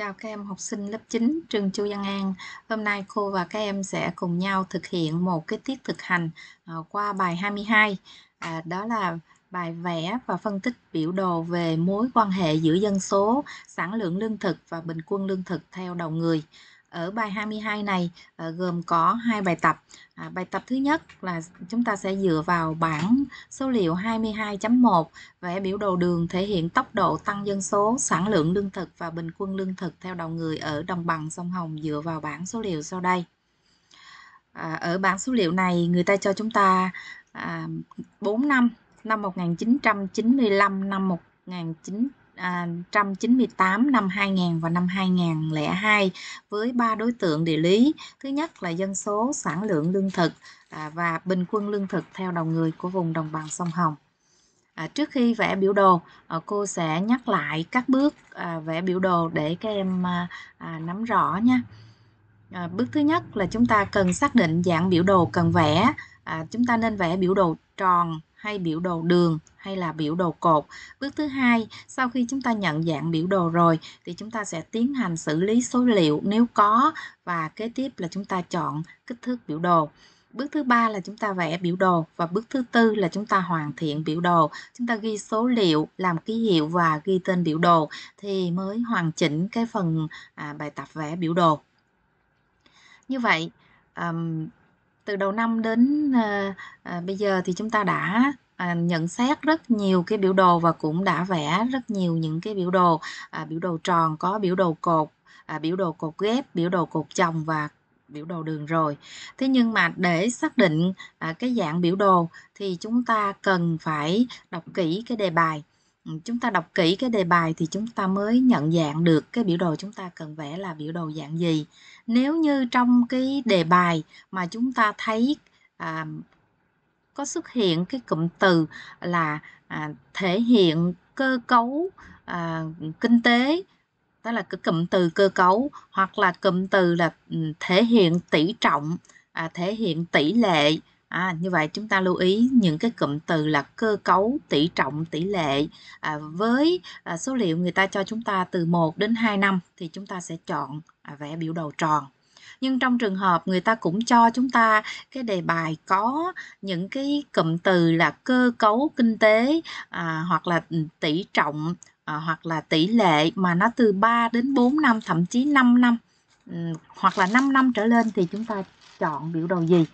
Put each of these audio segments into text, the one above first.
Chào các em học sinh lớp 9 trường Chu Văn An. Hôm nay cô và các em sẽ cùng nhau thực hiện một cái tiết thực hành à, qua bài 22. À, đó là bài vẽ và phân tích biểu đồ về mối quan hệ giữa dân số, sản lượng lương thực và bình quân lương thực theo đầu người. Ở bài 22 này ờ, gồm có hai bài tập. À, bài tập thứ nhất là chúng ta sẽ dựa vào bảng số liệu 22.1 vẽ biểu đồ đường thể hiện tốc độ tăng dân số, sản lượng lương thực và bình quân lương thực theo đầu người ở đồng bằng sông Hồng dựa vào bảng số liệu sau đây. À, ở bảng số liệu này người ta cho chúng ta à, 4 năm, năm 1995, năm 1995 1998 à, năm 2000 và năm 2002 với ba đối tượng địa lý. Thứ nhất là dân số, sản lượng lương thực à, và bình quân lương thực theo đầu người của vùng đồng bằng sông Hồng. À, trước khi vẽ biểu đồ, cô sẽ nhắc lại các bước vẽ biểu đồ để các em nắm rõ nha. bước thứ nhất là chúng ta cần xác định dạng biểu đồ cần vẽ. chúng ta nên vẽ biểu đồ tròn hay biểu đồ đường hay là biểu đồ cột. Bước thứ hai, sau khi chúng ta nhận dạng biểu đồ rồi thì chúng ta sẽ tiến hành xử lý số liệu nếu có và kế tiếp là chúng ta chọn kích thước biểu đồ. Bước thứ ba là chúng ta vẽ biểu đồ và bước thứ tư là chúng ta hoàn thiện biểu đồ. Chúng ta ghi số liệu, làm ký hiệu và ghi tên biểu đồ thì mới hoàn chỉnh cái phần à, bài tập vẽ biểu đồ. Như vậy um, từ đầu năm đến à, à, bây giờ thì chúng ta đã à, nhận xét rất nhiều cái biểu đồ và cũng đã vẽ rất nhiều những cái biểu đồ à, biểu đồ tròn có biểu đồ cột à, biểu đồ cột ghép biểu đồ cột chồng và biểu đồ đường rồi thế nhưng mà để xác định à, cái dạng biểu đồ thì chúng ta cần phải đọc kỹ cái đề bài chúng ta đọc kỹ cái đề bài thì chúng ta mới nhận dạng được cái biểu đồ chúng ta cần vẽ là biểu đồ dạng gì nếu như trong cái đề bài mà chúng ta thấy à, có xuất hiện cái cụm từ là à, thể hiện cơ cấu à, kinh tế đó là cái cụm từ cơ cấu hoặc là cụm từ là ừ, thể hiện tỷ trọng à, thể hiện tỷ lệ À, như vậy chúng ta lưu ý những cái cụm từ là cơ cấu, tỷ trọng, tỷ lệ à, với à, số liệu người ta cho chúng ta từ 1 đến 2 năm thì chúng ta sẽ chọn à, vẽ biểu đồ tròn. Nhưng trong trường hợp người ta cũng cho chúng ta cái đề bài có những cái cụm từ là cơ cấu kinh tế à, hoặc là ừ, tỷ trọng à, hoặc là tỷ lệ mà nó từ 3 đến 4 năm thậm chí 5 năm ừ, hoặc là 5 năm trở lên thì chúng ta chọn biểu đồ gì?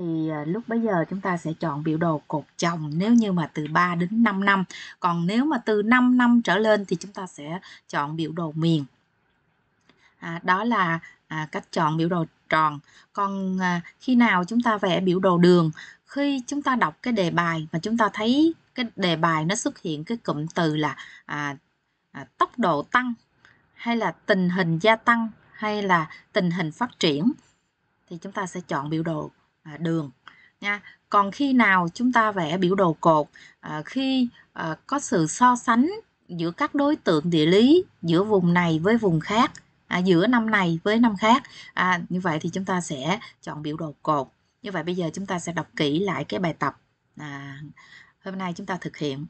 thì à, lúc bấy giờ chúng ta sẽ chọn biểu đồ cột chồng nếu như mà từ 3 đến 5 năm. Còn nếu mà từ 5 năm trở lên thì chúng ta sẽ chọn biểu đồ miền. À, đó là à, cách chọn biểu đồ tròn. Còn à, khi nào chúng ta vẽ biểu đồ đường, khi chúng ta đọc cái đề bài mà chúng ta thấy cái đề bài nó xuất hiện cái cụm từ là à, à, tốc độ tăng hay là tình hình gia tăng hay là tình hình phát triển thì chúng ta sẽ chọn biểu đồ đường nha còn khi nào chúng ta vẽ biểu đồ cột à, khi à, có sự so sánh giữa các đối tượng địa lý giữa vùng này với vùng khác à, giữa năm này với năm khác như vậy thì chúng ta sẽ chọn biểu đồ cột như vậy bây giờ chúng ta sẽ đọc kỹ lại cái bài tập hôm nay chúng ta thực hiện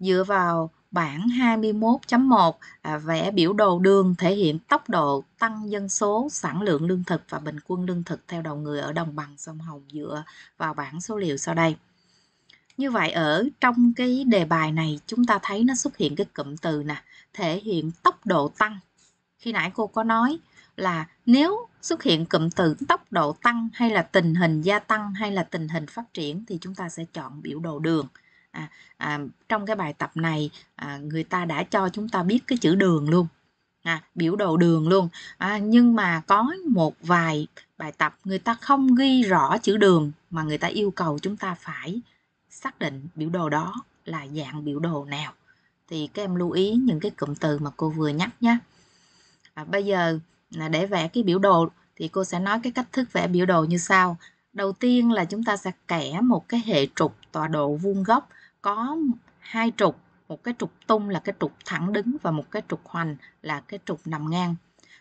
dựa vào Bảng 21.1 à, vẽ biểu đồ đường thể hiện tốc độ tăng dân số, sản lượng lương thực và bình quân lương thực theo đầu người ở đồng bằng sông Hồng dựa vào bảng số liệu sau đây. Như vậy ở trong cái đề bài này chúng ta thấy nó xuất hiện cái cụm từ nè, thể hiện tốc độ tăng. Khi nãy cô có nói là nếu xuất hiện cụm từ tốc độ tăng hay là tình hình gia tăng hay là tình hình phát triển thì chúng ta sẽ chọn biểu đồ đường à, à, trong cái bài tập này à, người ta đã cho chúng ta biết cái chữ đường luôn à, biểu đồ đường luôn à, nhưng mà có một vài bài tập người ta không ghi rõ chữ đường mà người ta yêu cầu chúng ta phải xác định biểu đồ đó là dạng biểu đồ nào thì các em lưu ý những cái cụm từ mà cô vừa nhắc nhé à, bây giờ là để vẽ cái biểu đồ thì cô sẽ nói cái cách thức vẽ biểu đồ như sau đầu tiên là chúng ta sẽ kẻ một cái hệ trục tọa độ vuông góc có hai trục một cái trục tung là cái trục thẳng đứng và một cái trục hoành là cái trục nằm ngang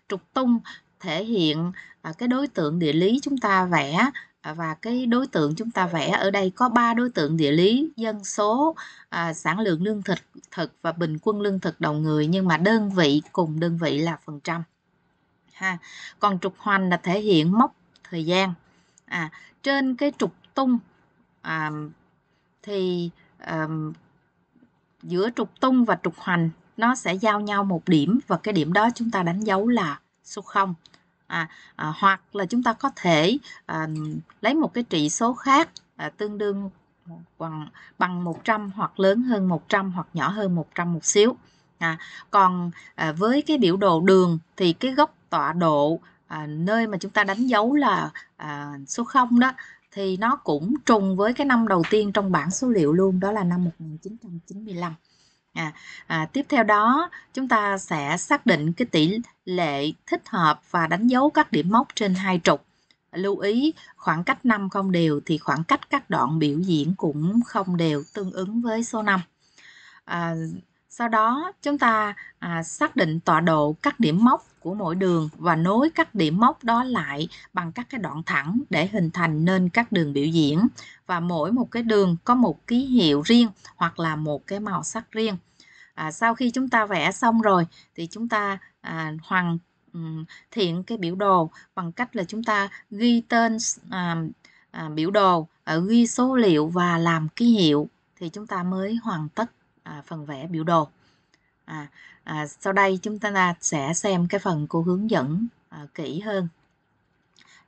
trục tung thể hiện à, cái đối tượng địa lý chúng ta vẽ à, và cái đối tượng chúng ta vẽ ở đây có ba đối tượng địa lý dân số à, sản lượng lương thực thực và bình quân lương thực đầu người nhưng mà đơn vị cùng đơn vị là phần trăm ha còn trục hoành là thể hiện mốc thời gian à trên cái trục tung à, thì um, giữa trục tung và trục hoành nó sẽ giao nhau một điểm và cái điểm đó chúng ta đánh dấu là số 0 à, à, hoặc là chúng ta có thể à, lấy một cái trị số khác à, tương đương bằng bằng 100 hoặc lớn hơn 100 hoặc nhỏ hơn 100 một xíu à, còn à, với cái biểu đồ đường thì cái góc tọa độ à, nơi mà chúng ta đánh dấu là à, số 0 đó thì nó cũng trùng với cái năm đầu tiên trong bảng số liệu luôn đó là năm 1995 à, à, tiếp theo đó chúng ta sẽ xác định cái tỷ lệ thích hợp và đánh dấu các điểm mốc trên hai trục lưu ý khoảng cách năm không đều thì khoảng cách các đoạn biểu diễn cũng không đều tương ứng với số năm à, sau đó chúng ta à, xác định tọa độ các điểm mốc của mỗi đường và nối các điểm mốc đó lại bằng các cái đoạn thẳng để hình thành nên các đường biểu diễn và mỗi một cái đường có một ký hiệu riêng hoặc là một cái màu sắc riêng. À, sau khi chúng ta vẽ xong rồi thì chúng ta à, hoàn thiện cái biểu đồ bằng cách là chúng ta ghi tên à, à, biểu đồ à, ghi số liệu và làm ký hiệu thì chúng ta mới hoàn tất à, phần vẽ biểu đồ à, à, sau đây chúng ta sẽ xem cái phần cô hướng dẫn à, kỹ hơn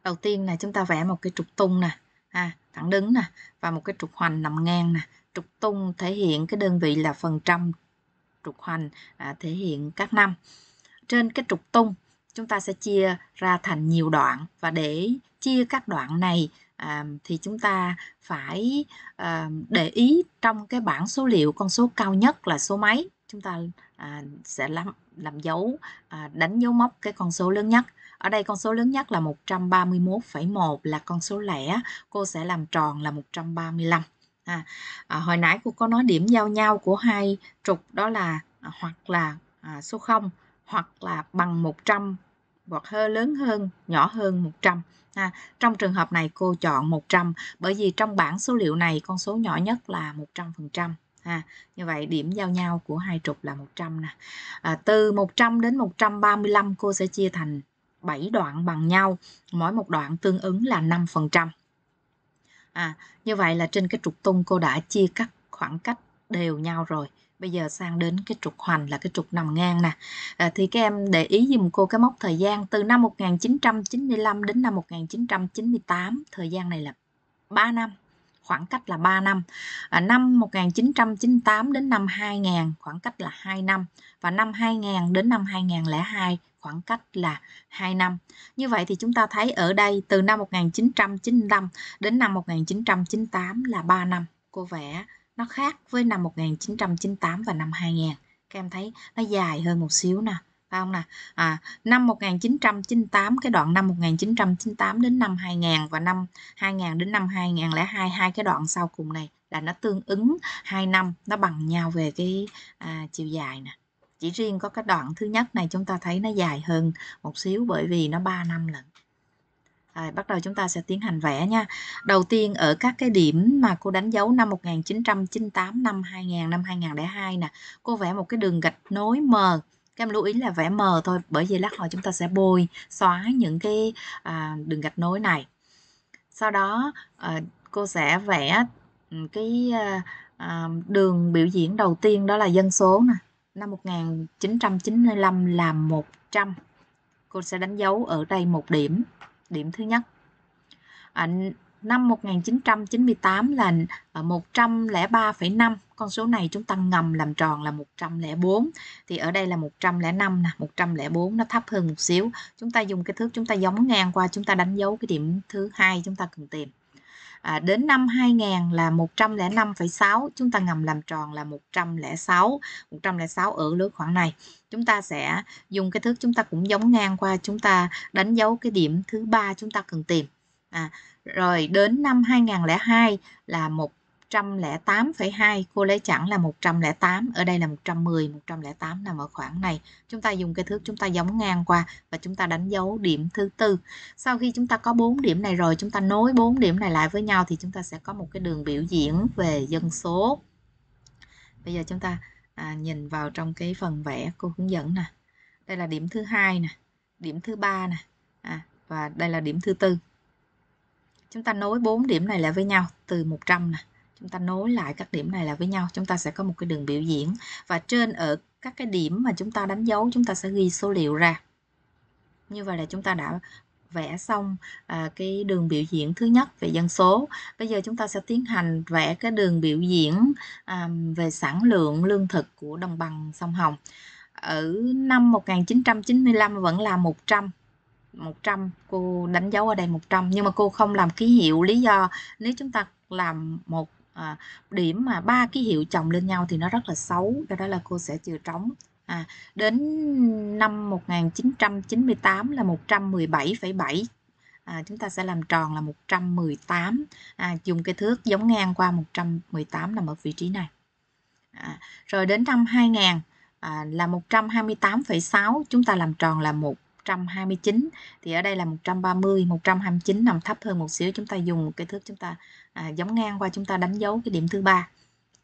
đầu tiên là chúng ta vẽ một cái trục tung nè à, thẳng đứng nè và một cái trục hoành nằm ngang nè trục tung thể hiện cái đơn vị là phần trăm trục hoành à, thể hiện các năm trên cái trục tung chúng ta sẽ chia ra thành nhiều đoạn và để chia các đoạn này à, thì chúng ta phải à, để ý trong cái bảng số liệu con số cao nhất là số mấy chúng ta à, sẽ làm làm dấu à, đánh dấu móc cái con số lớn nhất ở đây con số lớn nhất là 131,1 là con số lẻ cô sẽ làm tròn là 135 à, à, hồi nãy cô có nói điểm giao nhau của hai trục đó là à, hoặc là à, số 0 hoặc là bằng 100 hoặc hơi lớn hơn nhỏ hơn 100 ha. trong trường hợp này cô chọn 100 bởi vì trong bảng số liệu này con số nhỏ nhất là 100 phần như vậy điểm giao nhau của hai trục là 100 nè à, từ 100 đến 135 cô sẽ chia thành 7 đoạn bằng nhau mỗi một đoạn tương ứng là 5 à, như vậy là trên cái trục tung cô đã chia cắt khoảng cách đều nhau rồi bây giờ sang đến cái trục hoành là cái trục nằm ngang nè à, thì các em để ý dùm cô cái mốc thời gian từ năm 1995 đến năm 1998 thời gian này là 3 năm khoảng cách là 3 năm. À, năm 1998 đến năm 2000 khoảng cách là 2 năm và năm 2000 đến năm 2002 khoảng cách là 2 năm. Như vậy thì chúng ta thấy ở đây từ năm 1995 đến năm 1998 là 3 năm. Cô vẽ nó khác với năm 1998 và năm 2000 các em thấy nó dài hơn một xíu nè phải không nè à, năm 1998 cái đoạn năm 1998 đến năm 2000 và năm 2000 đến năm 2002 hai cái đoạn sau cùng này là nó tương ứng hai năm nó bằng nhau về cái à, chiều dài nè chỉ riêng có cái đoạn thứ nhất này chúng ta thấy nó dài hơn một xíu bởi vì nó 3 năm lận À, bắt đầu chúng ta sẽ tiến hành vẽ nha. Đầu tiên ở các cái điểm mà cô đánh dấu năm 1998, năm 2000, năm 2002 nè, cô vẽ một cái đường gạch nối mờ. Các em lưu ý là vẽ mờ thôi, bởi vì lát hồi chúng ta sẽ bôi, xóa những cái à, đường gạch nối này. Sau đó à, cô sẽ vẽ ừ, cái à, đường biểu diễn đầu tiên đó là dân số nè. Năm 1995 là 100. Cô sẽ đánh dấu ở đây một điểm điểm thứ nhất à, năm 1998 là 103,5 à, con số này chúng ta ngầm làm tròn là 104 thì ở đây là 105 nè 104 nó thấp hơn một xíu chúng ta dùng cái thước chúng ta giống ngang qua chúng ta đánh dấu cái điểm thứ hai chúng ta cần tìm à, đến năm 2000 là 105,6 chúng ta ngầm làm tròn là 106 106 ở lưới khoảng này chúng ta sẽ dùng cái thước chúng ta cũng giống ngang qua chúng ta đánh dấu cái điểm thứ ba chúng ta cần tìm à, rồi đến năm 2002 là một 108,2 cô lấy chẵn là 108 ở đây là 110 108 nằm ở khoảng này chúng ta dùng cái thước chúng ta giống ngang qua và chúng ta đánh dấu điểm thứ tư sau khi chúng ta có bốn điểm này rồi chúng ta nối bốn điểm này lại với nhau thì chúng ta sẽ có một cái đường biểu diễn về dân số bây giờ chúng ta à, nhìn vào trong cái phần vẽ cô hướng dẫn nè đây là điểm thứ hai nè điểm thứ ba nè à, và đây là điểm thứ tư chúng ta nối bốn điểm này lại với nhau từ 100 nè chúng ta nối lại các điểm này lại với nhau chúng ta sẽ có một cái đường biểu diễn và trên ở các cái điểm mà chúng ta đánh dấu chúng ta sẽ ghi số liệu ra như vậy là chúng ta đã vẽ xong à, cái đường biểu diễn thứ nhất về dân số bây giờ chúng ta sẽ tiến hành vẽ cái đường biểu diễn à, về sản lượng lương thực của đồng bằng sông Hồng ở năm 1995 vẫn là 100 100 cô đánh dấu ở đây 100 nhưng mà cô không làm ký hiệu lý do nếu chúng ta làm một à, điểm mà ba ký hiệu chồng lên nhau thì nó rất là xấu do đó là cô sẽ trừ trống à, đến năm 1998 là 117,7 à, chúng ta sẽ làm tròn là 118 à, dùng cái thước giống ngang qua 118 nằm ở vị trí này à, rồi đến năm 2000 à, là 128,6 chúng ta làm tròn là 1 129 thì ở đây là 130 129 nằm thấp hơn một xíu chúng ta dùng cái thước chúng ta à, giống ngang qua chúng ta đánh dấu cái điểm thứ ba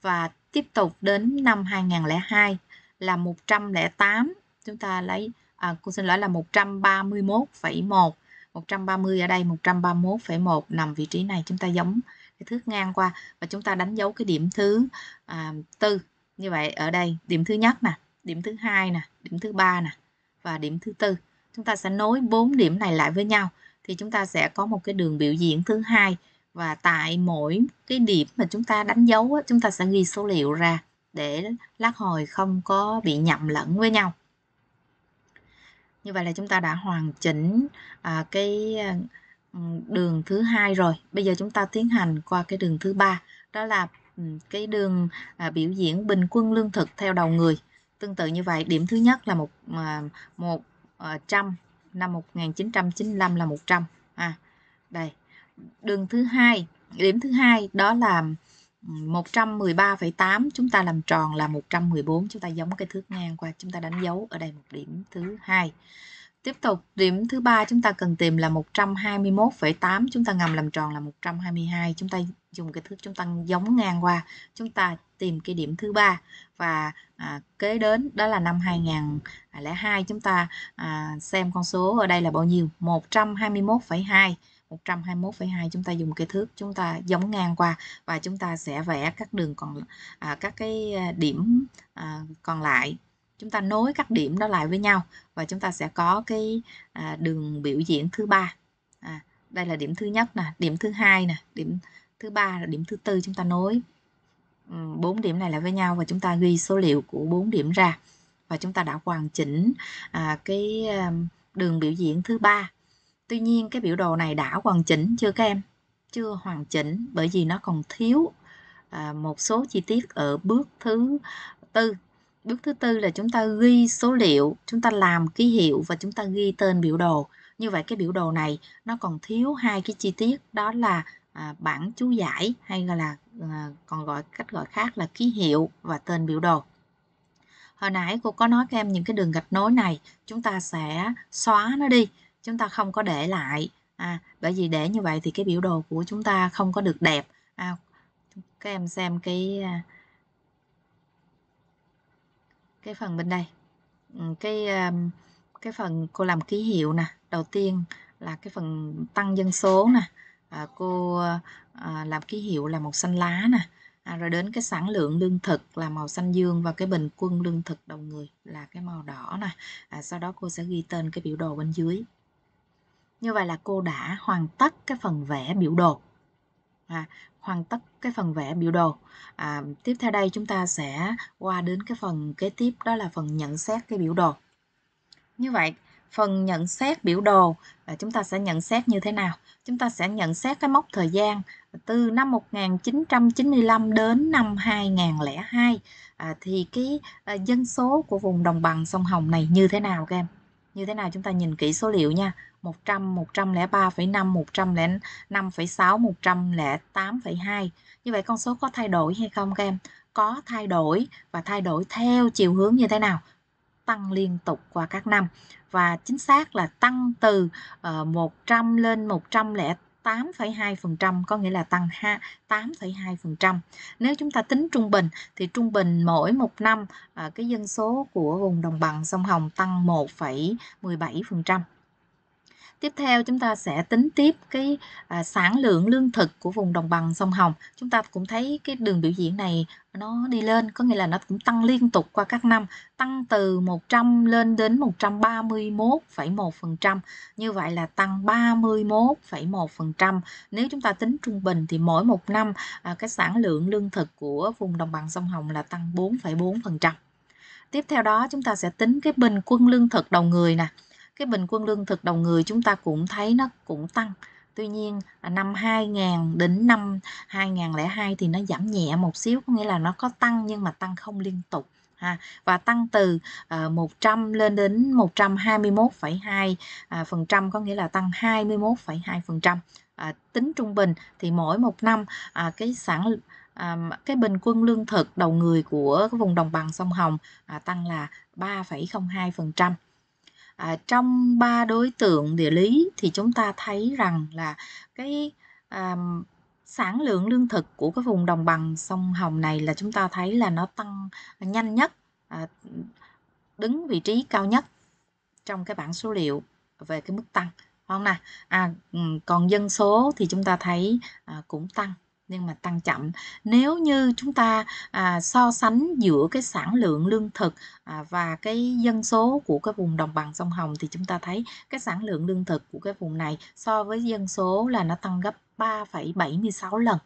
và tiếp tục đến năm 2002 là 108 chúng ta lấy à, cô xin lỗi là 131,1 130 ở đây 131,1 nằm vị trí này chúng ta giống cái thước ngang qua và chúng ta đánh dấu cái điểm thứ à, tư như vậy ở đây điểm thứ nhất nè điểm thứ hai nè điểm thứ ba nè và điểm thứ tư chúng ta sẽ nối bốn điểm này lại với nhau thì chúng ta sẽ có một cái đường biểu diễn thứ hai và tại mỗi cái điểm mà chúng ta đánh dấu chúng ta sẽ ghi số liệu ra để lát hồi không có bị nhầm lẫn với nhau như vậy là chúng ta đã hoàn chỉnh à, cái à, đường thứ hai rồi bây giờ chúng ta tiến hành qua cái đường thứ ba đó là ừ, cái đường à, biểu diễn bình quân lương thực theo đầu người tương tự như vậy điểm thứ nhất là một à, một à, trăm năm 1995 là 100 à đây đường thứ hai điểm thứ hai đó là 113,8 chúng ta làm tròn là 114 chúng ta giống cái thước ngang qua chúng ta đánh dấu ở đây một điểm thứ hai tiếp tục điểm thứ ba chúng ta cần tìm là 121,8 chúng ta ngầm làm tròn là 122 chúng ta dùng cái thước chúng ta giống ngang qua chúng ta tìm cái điểm thứ ba và à, kế đến đó là năm 2002 chúng ta à, xem con số ở đây là bao nhiêu 121,2 121,2 chúng ta dùng cái thước chúng ta giống ngang qua và chúng ta sẽ vẽ các đường còn à, các cái à, điểm à, còn lại chúng ta nối các điểm đó lại với nhau và chúng ta sẽ có cái à, đường biểu diễn thứ ba à, đây là điểm thứ nhất nè điểm thứ hai nè điểm thứ ba là điểm thứ tư chúng ta nối ừ, bốn điểm này lại với nhau và chúng ta ghi số liệu của bốn điểm ra và chúng ta đã hoàn chỉnh à, cái à, đường biểu diễn thứ ba Tuy nhiên cái biểu đồ này đã hoàn chỉnh chưa các em? Chưa hoàn chỉnh bởi vì nó còn thiếu à, một số chi tiết ở bước thứ tư. Bước thứ tư là chúng ta ghi số liệu, chúng ta làm ký hiệu và chúng ta ghi tên biểu đồ. Như vậy cái biểu đồ này nó còn thiếu hai cái chi tiết đó là à, bảng chú giải hay là à, còn gọi cách gọi khác là ký hiệu và tên biểu đồ. Hồi nãy cô có nói các em những cái đường gạch nối này chúng ta sẽ xóa nó đi chúng ta không có để lại à, bởi vì để như vậy thì cái biểu đồ của chúng ta không có được đẹp à, các em xem cái à, cái phần bên đây ừ, cái à, cái phần cô làm ký hiệu nè đầu tiên là cái phần tăng dân số nè à, cô à, làm ký hiệu là màu xanh lá nè à, rồi đến cái sản lượng lương thực là màu xanh dương và cái bình quân lương thực đầu người là cái màu đỏ nè à, sau đó cô sẽ ghi tên cái biểu đồ bên dưới như vậy là cô đã hoàn tất cái phần vẽ biểu đồ à, hoàn tất cái phần vẽ biểu đồ à, tiếp theo đây chúng ta sẽ qua đến cái phần kế tiếp đó là phần nhận xét cái biểu đồ như vậy phần nhận xét biểu đồ là chúng ta sẽ nhận xét như thế nào chúng ta sẽ nhận xét cái mốc thời gian từ năm 1995 đến năm 2002 à, thì cái à, dân số của vùng đồng bằng sông Hồng này như thế nào các em như thế nào chúng ta nhìn kỹ số liệu nha 100 103,5 105,6 108,2 như vậy con số có thay đổi hay không các em có thay đổi và thay đổi theo chiều hướng như thế nào tăng liên tục qua các năm và chính xác là tăng từ 100 ờ, lên 108 8,2% có nghĩa là tăng 8,2%. Nếu chúng ta tính trung bình thì trung bình mỗi một năm à, cái dân số của vùng đồng bằng sông Hồng tăng 1,17% tiếp theo chúng ta sẽ tính tiếp cái à, sản lượng lương thực của vùng đồng bằng sông Hồng chúng ta cũng thấy cái đường biểu diễn này nó đi lên có nghĩa là nó cũng tăng liên tục qua các năm tăng từ 100 lên đến 131,1% như vậy là tăng 31,1% nếu chúng ta tính trung bình thì mỗi một năm à, cái sản lượng lương thực của vùng đồng bằng sông Hồng là tăng 4,4% tiếp theo đó chúng ta sẽ tính cái bình quân lương thực đầu người nè cái bình quân lương thực đầu người chúng ta cũng thấy nó cũng tăng tuy nhiên à, năm 2000 đến năm 2002 thì nó giảm nhẹ một xíu có nghĩa là nó có tăng nhưng mà tăng không liên tục ha và tăng từ 100 à, lên đến 121,2 à, phần trăm có nghĩa là tăng 21,2 phần trăm tính trung bình thì mỗi một năm cái sản cái bình quân lương thực đầu người của vùng đồng bằng sông Hồng tăng là 3,02 phần trăm à, trong ba đối tượng địa lý thì chúng ta thấy rằng là cái à, sản lượng lương thực của cái vùng đồng bằng sông Hồng này là chúng ta thấy là nó tăng nhanh nhất à, đứng vị trí cao nhất trong cái bảng số liệu về cái mức tăng không nè à còn dân số thì chúng ta thấy à, cũng tăng nhưng mà tăng chậm nếu như chúng ta à, so sánh giữa cái sản lượng lương thực à, và cái dân số của cái vùng đồng bằng sông Hồng thì chúng ta thấy cái sản lượng lương thực của cái vùng này so với dân số là nó tăng gấp 3,76 lần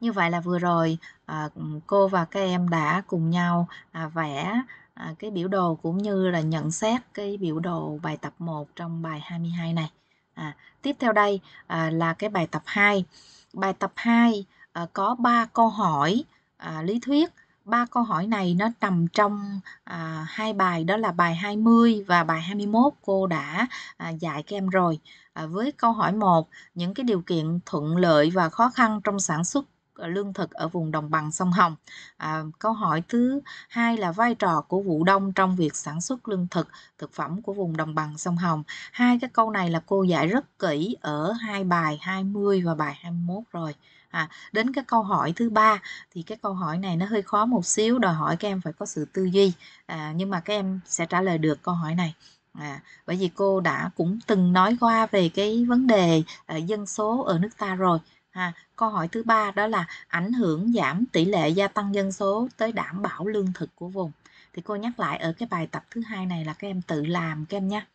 như vậy là vừa rồi à, cô và các em đã cùng nhau à, vẽ à, cái biểu đồ cũng như là nhận xét cái biểu đồ bài tập 1 trong bài 22 này À, tiếp theo đây à, là cái bài tập 2. Bài tập 2 à, có 3 câu hỏi à, lý thuyết. Ba câu hỏi này nó nằm trong à, hai bài đó là bài 20 và bài 21 cô đã à, dạy các em rồi. À, với câu hỏi 1, những cái điều kiện thuận lợi và khó khăn trong sản xuất Ờ, lương thực ở vùng đồng bằng sông Hồng. À, câu hỏi thứ hai là vai trò của vụ đông trong việc sản xuất lương thực, thực phẩm của vùng đồng bằng sông Hồng. Hai cái câu này là cô giải rất kỹ ở hai bài 20 và bài 21 rồi. À, đến cái câu hỏi thứ ba thì cái câu hỏi này nó hơi khó một xíu đòi hỏi các em phải có sự tư duy à, nhưng mà các em sẽ trả lời được câu hỏi này à, bởi vì cô đã cũng từng nói qua về cái vấn đề à, dân số ở nước ta rồi à, câu hỏi thứ ba đó là ảnh hưởng giảm tỷ lệ gia tăng dân số tới đảm bảo lương thực của vùng thì cô nhắc lại ở cái bài tập thứ hai này là các em tự làm các em nhé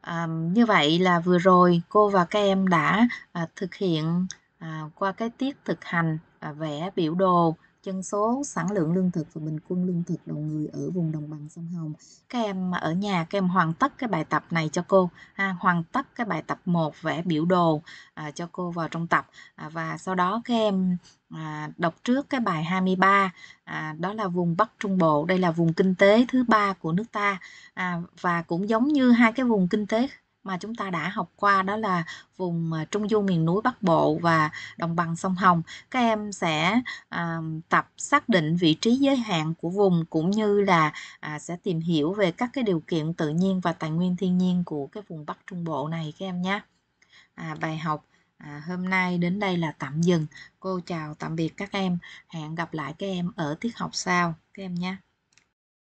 à, như vậy là vừa rồi cô và các em đã à, thực hiện à, qua cái tiết thực hành à, vẽ biểu đồ dân số, sản lượng lương thực và bình quân lương thực đầu người ở vùng đồng bằng sông Hồng. Các em ở nhà các em hoàn tất cái bài tập này cho cô, ha, à, hoàn tất cái bài tập 1 vẽ biểu đồ à, cho cô vào trong tập à, và sau đó các em à, đọc trước cái bài 23 à, đó là vùng Bắc Trung Bộ, đây là vùng kinh tế thứ ba của nước ta à, và cũng giống như hai cái vùng kinh tế mà chúng ta đã học qua đó là vùng à, trung du miền núi Bắc Bộ và đồng bằng sông Hồng. Các em sẽ à, tập xác định vị trí giới hạn của vùng cũng như là à, sẽ tìm hiểu về các cái điều kiện tự nhiên và tài nguyên thiên nhiên của cái vùng Bắc Trung Bộ này các em nhé. À, bài học à, hôm nay đến đây là tạm dừng. Cô chào tạm biệt các em. Hẹn gặp lại các em ở tiết học sau các em nhé.